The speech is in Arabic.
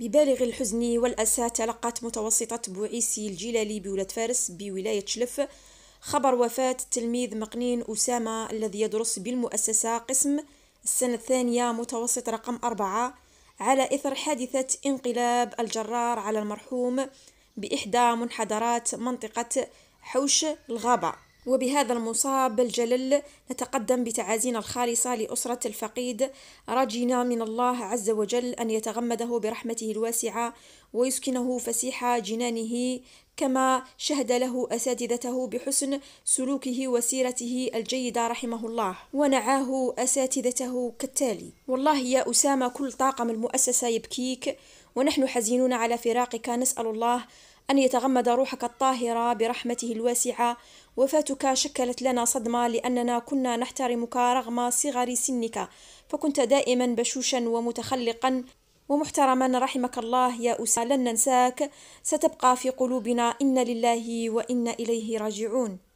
ببالغ الحزن والأسى تلقت متوسطة بوعيسي الجلالي بولاد فارس بولاية شلف خبر وفاة التلميذ مقنين أسامة الذي يدرس بالمؤسسة قسم السنة الثانية متوسط رقم أربعة على إثر حادثة انقلاب الجرار على المرحوم بإحدى منحدرات منطقة حوش الغابة وبهذا المصاب الجلل نتقدم بتعازينا الخالصة لأسرة الفقيد راجينا من الله عز وجل أن يتغمده برحمته الواسعة ويسكنه فسيح جنانه كما شهد له أساتذته بحسن سلوكه وسيرته الجيدة رحمه الله ونعاه أساتذته كالتالي والله يا أسامة كل طاقم المؤسسة يبكيك ونحن حزينون على فراقك نسأل الله أن يتغمد روحك الطاهرة برحمته الواسعة وفاتك شكلت لنا صدمة لأننا كنا نحترمك رغم صغر سنك فكنت دائما بشوشا ومتخلقا ومحترما رحمك الله يا أسامة لن ننساك ستبقى في قلوبنا إن لله وإن إليه راجعون